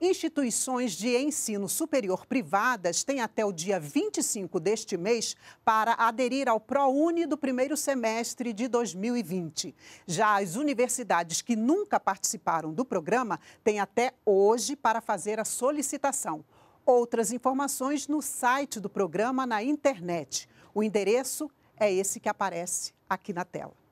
Instituições de ensino superior privadas têm até o dia 25 deste mês para aderir ao ProUni do primeiro semestre de 2020. Já as universidades que nunca participaram do programa têm até hoje para fazer a solicitação. Outras informações no site do programa na internet. O endereço é esse que aparece aqui na tela.